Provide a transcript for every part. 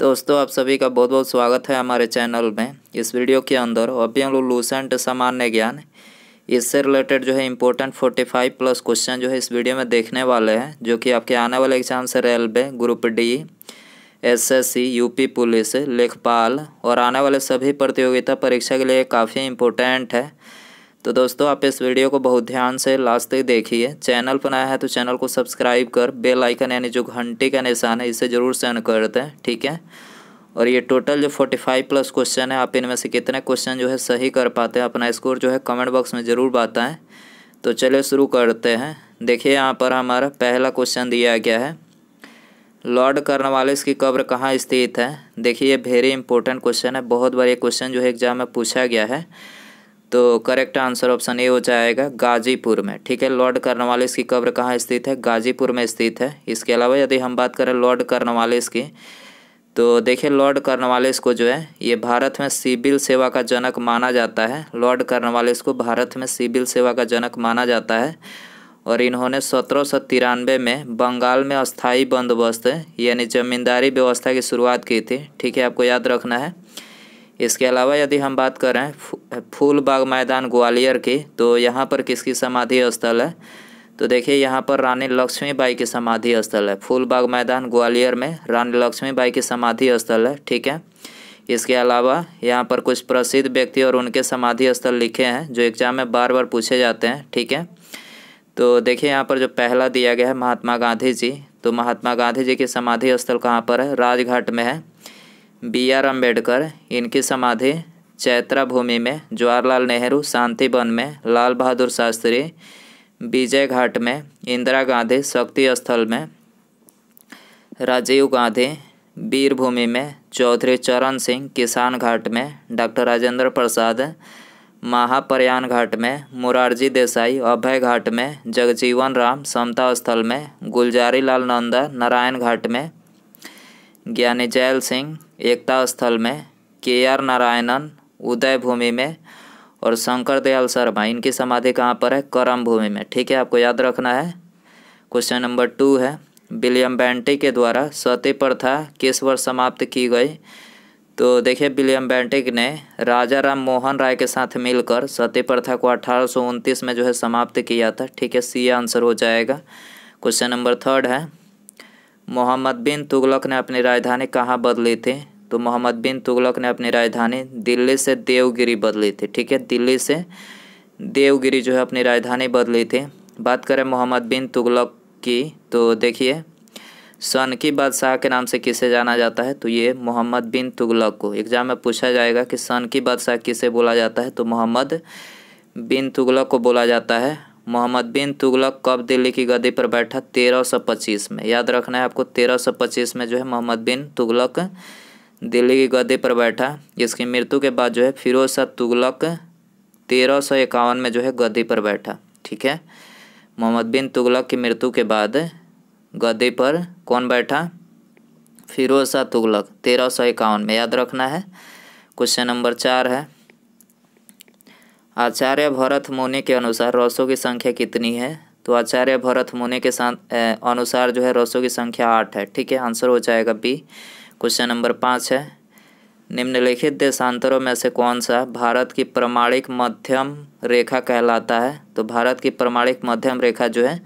दोस्तों आप सभी का बहुत बहुत स्वागत है हमारे चैनल में इस वीडियो के अंदर अभी हम लोग लूसेंट सामान्य ज्ञान इससे रिलेटेड जो है important forty five plus question जो है इस वीडियो में देखने वाले हैं जो कि आपके आने वाले एग्जाम से railway group D SSC UP police लेखपाल और आने वाले सभी प्रतियोगिता परीक्षा के लिए काफ़ी इम्पोर्टेंट है तो दोस्तों आप इस वीडियो को बहुत ध्यान से लास्ट तक देखिए चैनल पर नया है तो चैनल को सब्सक्राइब कर बेल आइकन यानी जो घंटी का निशान है इसे ज़रूर सेंड कर दें ठीक है और ये टोटल जो फोर्टी फाइव प्लस क्वेश्चन है आप इनमें से कितने क्वेश्चन जो है सही कर पाते हैं अपना स्कोर जो है कमेंट बॉक्स में ज़रूर बताएँ तो चलिए शुरू करते हैं देखिए यहाँ पर हमारा पहला क्वेश्चन दिया गया है लॉर्ड कर्नवालिस की कब्र कहाँ स्थित है देखिए ये वेरी इंपॉर्टेंट क्वेश्चन है बहुत बार ये क्वेश्चन जो है एग्जाम में पूछा गया है तो करेक्ट आंसर ऑप्शन ए हो जाएगा गाजीपुर में ठीक है लॉर्ड कर्नवालिस की कब्र कहाँ स्थित है गाजीपुर में स्थित है इसके अलावा यदि हम बात करें लॉर्ड कर्नवालिस की तो देखिए लॉर्ड कर्नवालिस को जो है ये भारत में सिविल सेवा का जनक माना जाता है लॉर्ड कर्नवालिस को भारत में सिविल सेवा का जनक माना जाता है और इन्होंने सत्रह में बंगाल में अस्थाई बंदोबस्त यानी जमींदारी व्यवस्था की शुरुआत की थी ठीक है आपको याद रखना है इसके अलावा यदि हम बात करें फूल बाग मैदान ग्वालियर की तो यहाँ पर किसकी समाधि स्थल है तो देखिए यहाँ पर रानी लक्ष्मीबाई की समाधि स्थल है फूलबाग मैदान ग्वालियर में रानी लक्ष्मीबाई की समाधि स्थल है ठीक है इसके अलावा यहाँ पर कुछ प्रसिद्ध व्यक्ति और उनके समाधि स्थल लिखे हैं जो एग्जाम में बार बार पूछे जाते हैं ठीक है तो देखिए यहाँ पर जो पहला दिया गया है महात्मा गांधी जी तो महात्मा गांधी जी की समाधि स्थल कहाँ पर है राजघाट में है बी आर अम्बेडकर इनकी समाधि चैत्रा भूमि में जवाहरलाल नेहरू शांति वन में लाल बहादुर शास्त्री विजय घाट में इंदिरा गांधी शक्ति स्थल में राजीव गांधी वीरभूमि में चौधरी चरण सिंह किसान घाट में डॉक्टर राजेंद्र प्रसाद महाप्रयाण घाट में मुरारजी देसाई अभय घाट में जगजीवन राम समता स्थल में गुलजारी लाल नंदा नारायण घाट में ज्ञानी जैल सिंह एकता स्थल में के आर नारायणन उदय भूमि में और शंकर दयाल शर्मा इनकी समाधि कहाँ पर है करम भूमि में ठीक है आपको याद रखना है क्वेश्चन नंबर टू है विलियम बैंटे के द्वारा सती प्रथा किस वर्ष समाप्त की गई तो देखिए विलियम बैंटिक ने राजा राम मोहन राय के साथ मिलकर सती प्रथा को अठारह में जो है समाप्त किया था ठीक है सी आंसर हो जाएगा क्वेश्चन नंबर थर्ड है मोहम्मद बिन तुगलक ने अपनी राजधानी कहाँ बदली थी तो मोहम्मद बिन तुगलक ने अपनी राजधानी दिल्ली से देवगिरी बदली थी ठीक है दिल्ली से देवगिरी जो है अपनी राजधानी बदली थी बात करें मोहम्मद बिन तुगलक की तो देखिए सन की बादशाह के नाम से किसे जाना जाता है तो ये मोहम्मद बिन तुगलक को एग्जाम में पूछा जाएगा कि सन की बादशाह किसे बोला जाता है तो मोहम्मद बिन तुगलक को बोला जाता है मोहम्मद बिन तुगलक कब दिल्ली की गद्दी पर बैठा 1325 में याद रखना है आपको 1325 में जो है मोहम्मद बिन तुगलक दिल्ली की गद्दी पर बैठा इसकी मृत्यु के बाद जो है फिरोज शाह तुगलक तेरह सौ इक्यावन में जो है गद्दी पर बैठा ठीक है मोहम्मद बिन तुगलक की मृत्यु के बाद गद्दी पर कौन बैठा फिरोज शाह तुगलक तेरह सौ इक्यावन में याद रखना है क्वेश्चन नंबर चार है आचार्य भरत मुनि के अनुसार रसों की संख्या कितनी है तो आचार्य भरत मुनि के साथ अनुसार जो है रसों की संख्या आठ है ठीक है आंसर हो जाएगा बी क्वेश्चन नंबर पाँच है निम्नलिखित देशांतरों में से कौन सा भारत की प्रमाणिक मध्यम रेखा कहलाता है तो भारत की प्रमाणिक मध्यम रेखा जो है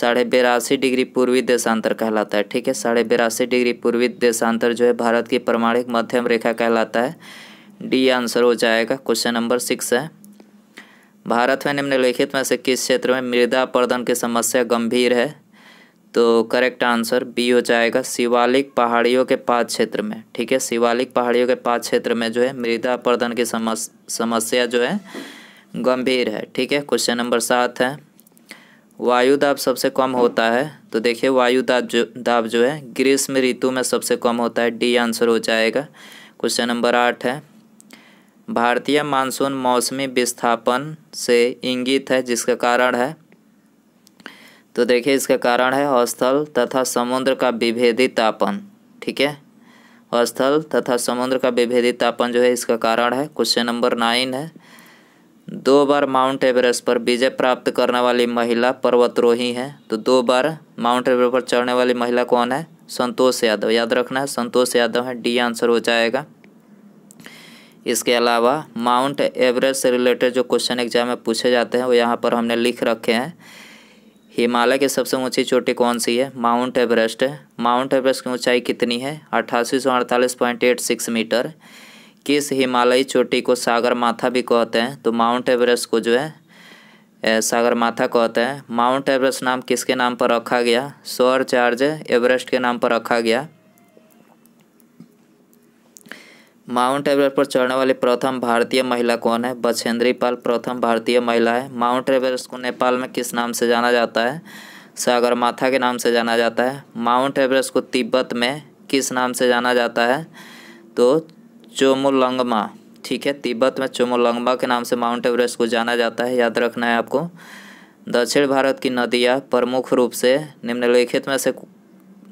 साढ़े बेरासी डिग्री पूर्वी देशांतर कहलाता है ठीक है साढ़े बेरासी डिग्री पूर्वी देशांतर जो है भारत की प्रमाणिक मध्यम रेखा कहलाता है डी आंसर हो जाएगा क्वेश्चन नंबर सिक्स है भारत में निम्नलिखित में से किस क्षेत्र में मृदा अपर्दन की समस्या गंभीर है तो करेक्ट आंसर बी हो जाएगा शिवालिक पहाड़ियों के पाँच क्षेत्र में ठीक है शिवालिक पहाड़ियों के पाँच क्षेत्र में जो है मृदा अपर्दन की समस्या जो है गंभीर है ठीक है क्वेश्चन नंबर सात है वायु दाब सबसे कम होता है तो देखिए वायु दाब जो दाब जो है ग्रीष्म ऋतु में सबसे कम होता है डी आंसर हो जाएगा क्वेश्चन नंबर आठ है भारतीय मानसून मौसमी विस्थापन से इंगित है जिसका कारण है तो देखिए इसका कारण है अस्थल तथा समुद्र का विभेदी तापन ठीक है स्थल तथा समुद्र का विभेदी तापन जो है इसका कारण है क्वेश्चन नंबर नाइन है दो बार माउंट एवरेस्ट पर विजय प्राप्त करने वाली महिला पर्वतरोही है तो दो बार माउंट एवरेस्ट पर चढ़ने वाली महिला कौन है संतोष यादव याद रखना है संतोष यादव है डी आंसर हो जाएगा इसके अलावा माउंट एवरेस्ट से रिलेटेड जो क्वेश्चन एग्जाम में पूछे जाते हैं वो यहाँ पर हमने लिख रखे हैं हिमालय की सबसे ऊंची चोटी कौन सी है माउंट एवरेस्ट है माउंट एवरेस्ट की ऊंचाई कितनी है अट्ठासी सौ अड़तालीस पॉइंट एट सिक्स मीटर किस हिमालयी चोटी को सागर माथा भी कहते हैं तो माउंट एवरेस्ट को जो है सागर माथा कहते हैं माउंट एवरेस्ट नाम किसके नाम पर रखा गया सौर चार्ज एवरेस्ट के नाम पर रखा गया माउंट एवरेस्ट पर चढ़ने वाली प्रथम भारतीय महिला कौन है बछेंद्री पाल प्रथम भारतीय महिला है माउंट एवरेस्ट को नेपाल में किस नाम से जाना जाता है सागर माथा के नाम से जाना जाता है माउंट एवरेस्ट को तिब्बत में किस नाम से जाना जाता है तो चोमोलंगमा ठीक है तिब्बत में चोमोलंगमा के नाम से माउंट एवरेस्ट को जाना जाता है याद रखना है आपको दक्षिण भारत की नदियाँ प्रमुख रूप से निम्नलिखित में से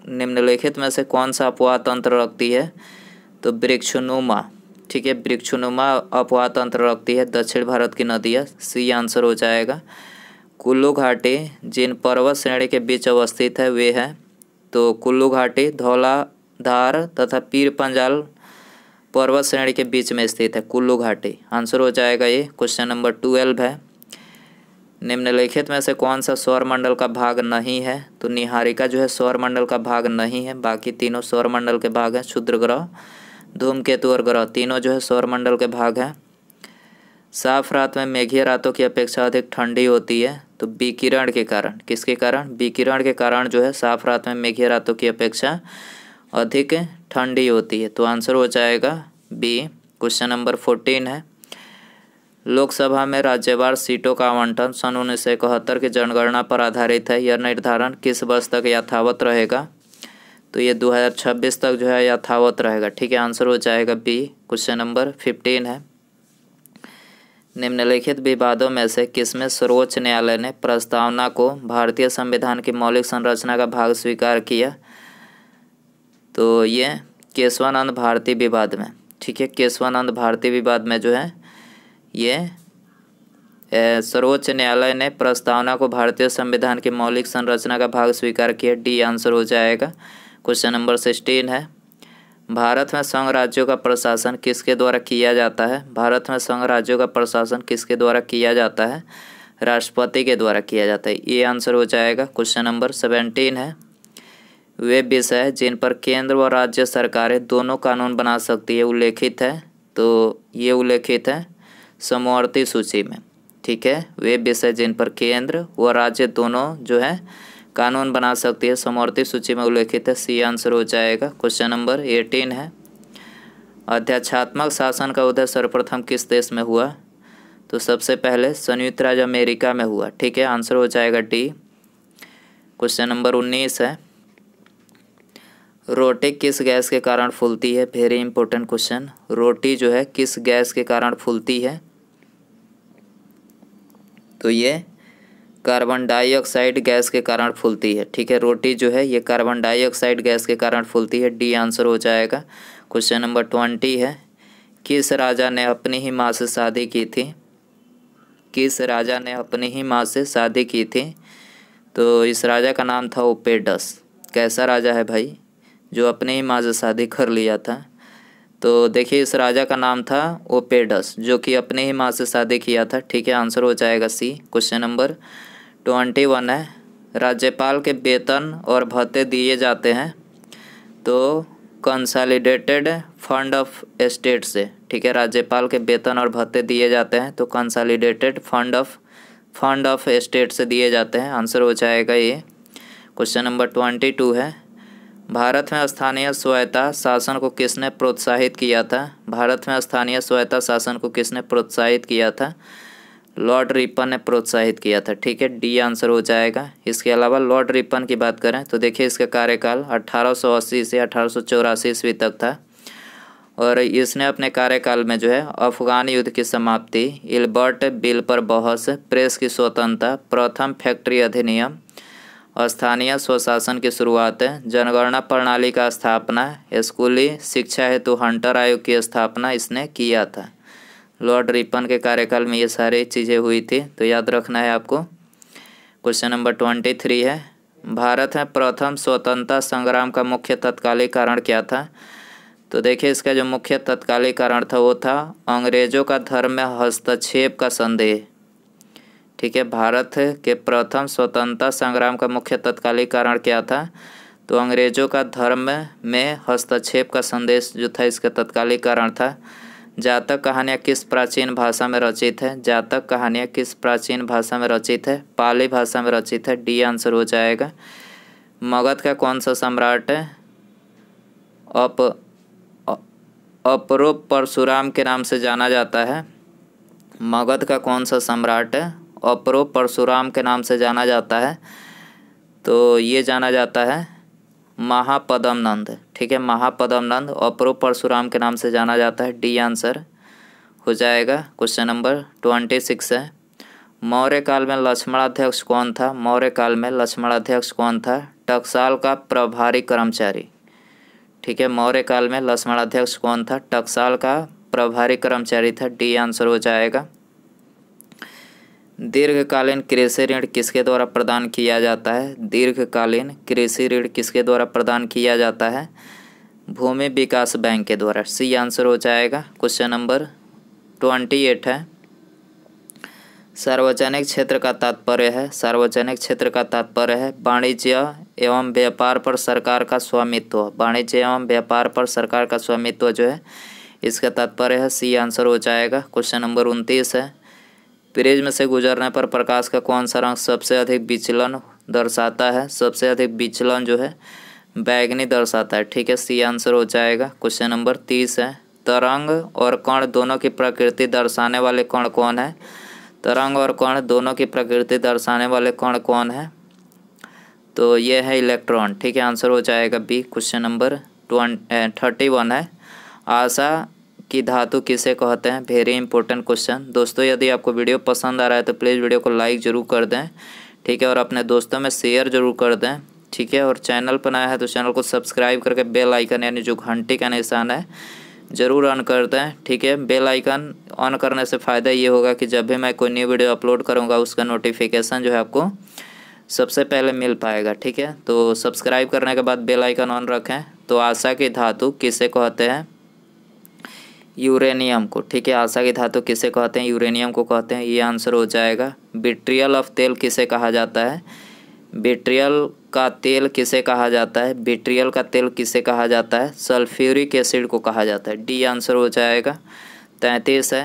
निम्नलिखित में से कौन सा अपवाह तंत्र रखती है तो ब्रिक्षुनुमा ठीक है ब्रिक्षुनुमा अपवा तंत्र रखती है दक्षिण भारत की नदियाँ सी आंसर हो जाएगा कुल्लू घाटी जिन पर्वत श्रेणी के बीच अवस्थित है वे हैं तो कुल्लू घाटी धौला धार तथा पीर पंजाल पर्वत श्रेणी के बीच में स्थित है कुल्लू घाटी आंसर हो जाएगा ये क्वेश्चन नंबर ट्वेल्व है निम्नलिखित में से कौन सा सौरमंडल का भाग नहीं है तो निहारिका जो है सौरमंडल का भाग नहीं है बाकी तीनों सौरमंडल के भाग हैं क्षुद्र ग्रह धूमकेतु और ग्रह तीनों जो है सौरमंडल के भाग हैं साफ रात में मेघीय रातों की अपेक्षा अधिक ठंडी होती है तो विकिरण के कारण किसके कारण विकिरण के कारण जो है साफ रात में मेघीय रातों की अपेक्षा अधिक ठंडी होती है तो आंसर हो जाएगा बी क्वेश्चन नंबर फोर्टीन है लोकसभा में राज्यवार सीटों का आवंटन सन उन्नीस की जनगणना पर आधारित है यह निर्धारण किस वर्ष तक यथावत रहेगा तो ये 2026 तक जो है यथावत रहेगा ठीक है आंसर हो जाएगा बी क्वेश्चन नंबर फिफ्टीन है निम्नलिखित विवादों में से किसमें सर्वोच्च न्यायालय ने प्रस्तावना को भारतीय संविधान की मौलिक संरचना का भाग स्वीकार किया तो ये केशवानंद भारती विवाद में ठीक है केशवानंद भारती विवाद में जो है ये सर्वोच्च न्यायालय ने प्रस्तावना को भारतीय संविधान की मौलिक संरचना का भाग स्वीकार किया डी आंसर हो जाएगा क्वेश्चन नंबर सिक्सटीन है भारत में संघ राज्यों का प्रशासन किसके द्वारा किया जाता है भारत में संघ राज्यों का प्रशासन किसके द्वारा किया जाता है राष्ट्रपति के द्वारा किया जाता है ये आंसर हो जाएगा क्वेश्चन नंबर सेवेंटीन है वे विषय जिन पर केंद्र व राज्य सरकारें दोनों कानून बना सकती है उल्लेखित है तो ये उल्लेखित है समवर्ती सूची में ठीक है वे विषय जिन पर केंद्र व राज्य दोनों जो है कानून बना सकती है समवर्ती सूची में उल्लेखित है सी आंसर हो जाएगा क्वेश्चन नंबर एटीन है अध्यक्षात्मक शासन का उदय सर्वप्रथम किस देश में हुआ तो सबसे पहले संयुक्त राज्य अमेरिका में हुआ ठीक है आंसर हो जाएगा डी क्वेश्चन नंबर उन्नीस है रोटी किस गैस के कारण फूलती है वेरी इंपॉर्टेंट क्वेश्चन रोटी जो है किस गैस के कारण फूलती है तो ये कार्बन डाइऑक्साइड गैस के कारण फूलती है ठीक है रोटी जो है ये कार्बन डाइऑक्साइड गैस के कारण फूलती है डी आंसर हो जाएगा क्वेश्चन नंबर ट्वेंटी है किस राजा ने अपनी ही माँ से शादी की थी किस राजा ने अपनी ही माँ से शादी की थी तो इस राजा का नाम था ओपेडस कैसा राजा है भाई जो अपनी ही माँ से शादी कर लिया था तो देखिए इस राजा का नाम था ओपेडस जो कि अपने ही माँ से शादी किया था ठीक है आंसर हो जाएगा C question number twenty one है राज्यपाल के वेतन और भत्ते दिए जाते हैं तो कंसालिडेटेड फंड ऑफ स्टेट से ठीक है राज्यपाल के वेतन और भत्ते दिए जाते हैं तो consolidated fund of fund of state से दिए जाते हैं आंसर हो जाएगा ये क्वेश्चन नंबर ट्वेंटी टू है भारत में स्थानीय स्वायत्ता शासन को किसने प्रोत्साहित किया था भारत में स्थानीय स्वायत्ता शासन को किसने प्रोत्साहित किया था लॉर्ड रिपन ने प्रोत्साहित किया था ठीक है डी आंसर हो जाएगा इसके अलावा लॉर्ड रिपन की बात करें तो देखिए इसका कार्यकाल 1880 से अठारह ईस्वी तक था और इसने अपने कार्यकाल में जो है अफगान युद्ध की समाप्ति इल्बर्ट बिल पर बहस प्रेस की स्वतंत्रता प्रथम फैक्ट्री अधिनियम स्थानीय स्वशासन की शुरुआत जनगणना प्रणाली का स्थापना स्कूली शिक्षा हेतु हंटर आयोग की स्थापना इसने किया था लॉर्ड रिपन के कार्यकाल में ये सारी चीज़ें हुई थी तो याद रखना है आपको क्वेश्चन नंबर ट्वेंटी थ्री है भारत में प्रथम स्वतंत्रता संग्राम का मुख्य तत्कालीन कारण क्या था तो देखिए इसका जो मुख्य तत्कालीन कारण था वो था अंग्रेजों का धर्म में हस्तक्षेप का संदेह ठीक है भारत के प्रथम स्वतंत्रता संग्राम का मुख्य तत्कालीन कारण क्या था तो अंग्रेजों का धर्म में हस्तक्षेप का संदेश जो था इसका तत्कालीन कारण था जातक कहानियाँ किस प्राचीन भाषा में रचित है जातक कहानियाँ किस प्राचीन भाषा में रचित है पाली भाषा में रचित है डी आंसर हो जाएगा मगध का कौन सा सम्राट है अप अपरूप परशुराम के नाम से जाना जाता है मगध का कौन सा सम्राट है अपरूप परशुराम के नाम से जाना जाता है तो ये जाना जाता है महापदम नंद ठीक है महापदम नंद और परशुराम के नाम से जाना जाता है डी आंसर हो जाएगा क्वेश्चन नंबर ट्वेंटी सिक्स है मौर्य काल में लक्ष्मणाध्यक्ष कौन था मौर्य काल में लक्ष्मणाध्यक्ष कौन था टकसाल का प्रभारी कर्मचारी ठीक है मौर्य काल में लक्ष्मणाध्यक्ष कौन था टकसाल का प्रभारी कर्मचारी था डी आंसर हो जाएगा दीर्घकालीन कृषि ऋण किसके द्वारा प्रदान किया जाता है दीर्घकालीन कृषि ऋण किसके द्वारा प्रदान किया जाता है भूमि विकास बैंक के द्वारा सी आंसर हो जाएगा क्वेश्चन नंबर ट्वेंटी एट है सार्वजनिक क्षेत्र का तात्पर्य है सार्वजनिक क्षेत्र का तात्पर्य है वाणिज्य एवं व्यापार पर सरकार का स्वामित्व वाणिज्य एवं व्यापार पर सरकार का स्वामित्व जो है इसका तात्पर्य है सी आंसर हो जाएगा क्वेश्चन नंबर उनतीस है पेरेज में से गुजरने पर प्रकाश का कौन सा रंग सबसे अधिक विचलन दर्शाता है सबसे अधिक विचलन जो है बैगनी दर्शाता है ठीक है सी आंसर हो जाएगा क्वेश्चन नंबर तीस है तरंग और कण दोनों की प्रकृति दर्शाने वाले कण कौन है तरंग और कण दोनों की प्रकृति दर्शाने वाले कण कौन है तो ये है इलेक्ट्रॉन ठीक है आंसर हो जाएगा B question number twenty thirty one है आशा कि धातु किसे कहते हैं वेरी इंपॉर्टेंट क्वेश्चन दोस्तों यदि आपको वीडियो पसंद आ रहा है तो प्लीज़ वीडियो को लाइक ज़रूर कर दें ठीक है और अपने दोस्तों में शेयर जरूर कर दें ठीक है और चैनल पर है तो चैनल को सब्सक्राइब करके बेल आइकन यानी जो घंटी का निशान है ज़रूर ऑन कर दें ठीक है बेल आइकन ऑन करने से फ़ायदा ये होगा कि जब भी मैं कोई न्यू वीडियो अपलोड करूँगा उसका नोटिफिकेशन जो है आपको सबसे पहले मिल पाएगा ठीक है तो सब्सक्राइब करने के बाद बेल आइकन ऑन रखें तो आशा की धातु किसे कहते हैं यूरेनियम को ठीक है आशा की धातु किसे कहते हैं यूरेनियम को कहते हैं ये आंसर हो जाएगा बिट्रियल ऑफ तेल किसे कहा जाता है बिट्रियल का तेल किसे कहा जाता है बिट्रियल का तेल किसे कहा जाता है सल्फ्यूरिक एसिड को कहा जाता है डी आंसर हो जाएगा तैंतीस है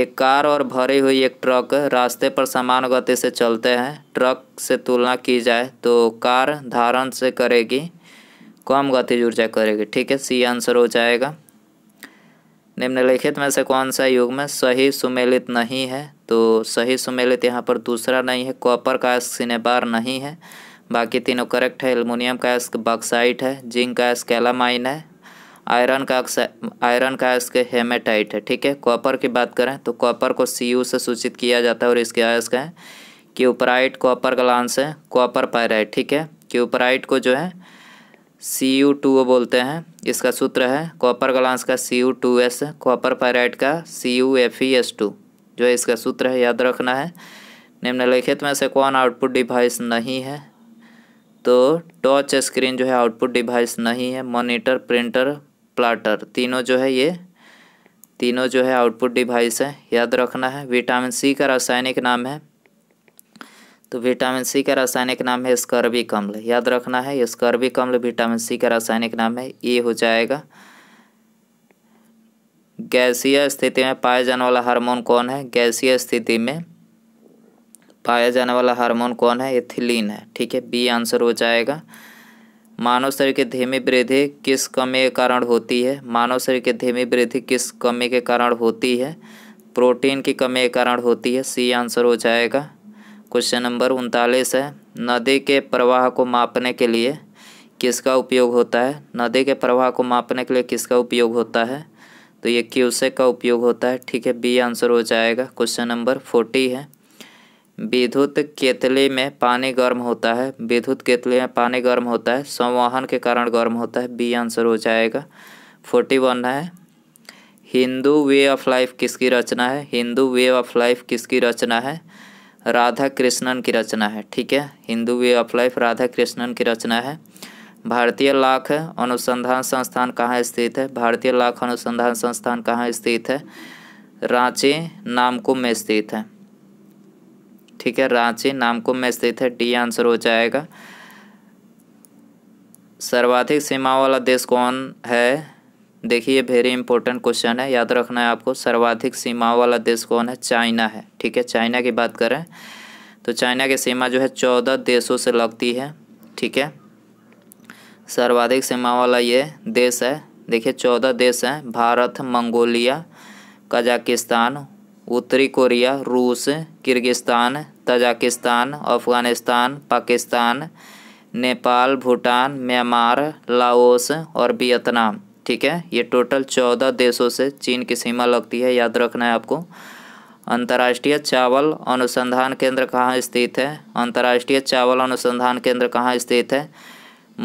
एक कार और भरी हुई एक ट्रक रास्ते पर समान गति से चलते हैं ट्रक से तुलना की जाए तो कार धारण से करेगी कम गति ऊर्जा करेगी ठीक है सी आंसर हो जाएगा निम्नलिखित में से कौन सा युग में सही सुमेलित नहीं है तो सही सुमेलित यहाँ पर दूसरा नहीं है कॉपर का सिनेबार नहीं है बाकी तीनों करेक्ट है एलमिनियम का एस्क बॉक्साइट है जिंक का एस्क एलामाइन है आयरन का आयरन का अस्क हेमेटाइट है ठीक है कॉपर की बात करें तो कॉपर को सी से सूचित किया जाता है और इसके अयस्क हैं क्यूपराइट कॉपर ग्लांस है कॉपर पायराइट ठीक है क्यूपराइट को जो है सी यू टू ओ बोलते हैं इसका सूत्र है कॉपर ग्लांस का C U two S copper pyrite का C U F E S two जो है इसका सूत्र है याद रखना है निम्नलिखित में से कौन आउटपुट डिवाइस नहीं है तो टॉच स्क्रीन जो है आउटपुट डिवाइस नहीं है मॉनिटर प्रिंटर प्लाटर तीनों जो है ये तीनों जो है आउटपुट डिवाइस है याद रखना है विटामिन सी का रासायनिक नाम है तो विटामिन सी का रासायनिक नाम है स्कर्वी कम्ल याद रखना है स्कर्वी कम्ल विटामिन सी का रासायनिक नाम है ये हो जाएगा गैसीय स्थिति में पाया जाने वाला हार्मोन कौन है गैसीय स्थिति में पाया जाने वाला हार्मोन कौन है एथिलीन है ठीक है बी आंसर हो जाएगा मानव शरीर की धीमी वृद्धि किस कमी के कारण होती है मानव शरीर की धीमी वृद्धि किस कमी के कारण होती है प्रोटीन की कमी के कारण होती है सी आंसर हो जाएगा क्वेश्चन नंबर उनतालीस है नदी के प्रवाह को मापने के लिए किसका उपयोग होता है नदी के प्रवाह को मापने के लिए किसका उपयोग होता है तो ये क्यूसेक का उपयोग होता है ठीक है बी आंसर हो जाएगा क्वेश्चन नंबर फोर्टी है विद्युत केतली में पानी गर्म होता है विद्युत केतली में पानी गर्म होता है संवहन के कारण गर्म होता है बी आंसर हो जाएगा फोर्टी वन है हिंदू वे ऑफ लाइफ किसकी रचना है हिंदू वे ऑफ लाइफ किसकी रचना है राधा कृष्णन की रचना है ठीक है Hindu way of life Radhakrishnan की रचना है भारतीय लाख अनुसंधान संस्थान कहाँ स्थित है भारतीय लाख अनुसंधान संस्थान कहाँ स्थित है रांची नामकुम में स्थित है ठीक है रांची नामकुम में स्थित है डी आंसर हो जाएगा सर्वाधिक सीमा वाला देश कौन है देखिए वेरी इंपॉर्टेंट क्वेश्चन है याद रखना है आपको सर्वाधिक सीमा वाला देश कौन है चाइना है ठीक है चाइना की बात करें तो चाइना की सीमा जो है चौदह देशों से लगती है ठीक है सर्वाधिक सीमा वाला ये देश है देखिए चौदह देश हैं भारत मंगोलिया कजाकिस्तान उत्तरी कोरिया रूस Kyrgyzstan Tajikistan Afghanistan Pakistan Nepal Bhutan Myanmar Laos और वियतनाम ठीक है ये टोटल चौदह देशों से चीन की सीमा लगती है याद रखना है आपको अंतर्राष्ट्रीय चावल अनुसंधान केंद्र कहाँ स्थित है अंतर्राष्ट्रीय चावल अनुसंधान केंद्र कहाँ स्थित है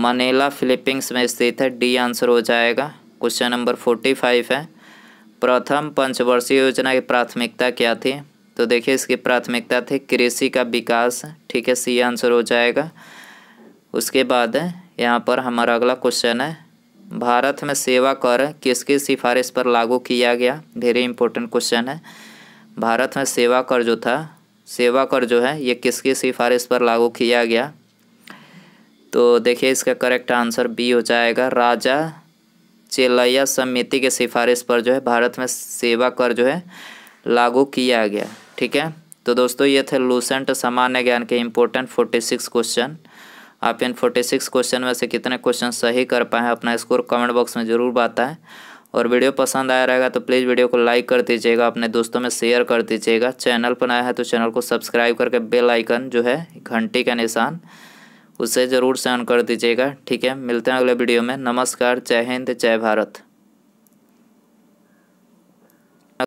मनीला फिलीपींस में स्थित है डी आंसर हो जाएगा क्वेश्चन नंबर फोर्टी फाइव है प्रथम पंचवर्षीय योजना की प्राथमिकता क्या थी तो देखिए इसकी प्राथमिकता थी कृषि का विकास ठीक है सी आंसर हो जाएगा उसके बाद यहाँ पर हमारा अगला क्वेश्चन है भारत में सेवा कर किसकी सिफारिश पर लागू किया गया वेरी इंपॉर्टेंट क्वेश्चन है भारत में सेवा कर जो था सेवा कर जो है ये किसकी सिफारिश पर लागू किया गया तो देखिए इसका करेक्ट आंसर बी हो जाएगा राजा चेलैया समिति के सिफारिश पर जो है भारत में सेवा कर जो है लागू किया गया ठीक है तो दोस्तों ये थे लूसेंट सामान्य ज्ञान के इम्पोर्टेंट फोर्टी सिक्स क्वेश्चन आप इन फोर्टी सिक्स क्वेश्चन में से कितने क्वेश्चन सही कर पाए अपना स्कोर कमेंट बॉक्स में ज़रूर बताएं और वीडियो पसंद आया रहेगा तो प्लीज़ वीडियो को लाइक कर दीजिएगा अपने दोस्तों में शेयर कर दीजिएगा चैनल पर आया है तो चैनल को सब्सक्राइब करके बेल आइकन जो है घंटी का निशान उसे ज़रूर से ऑन कर दीजिएगा ठीक है मिलते हैं अगले वीडियो में नमस्कार जय हिंद जय भारत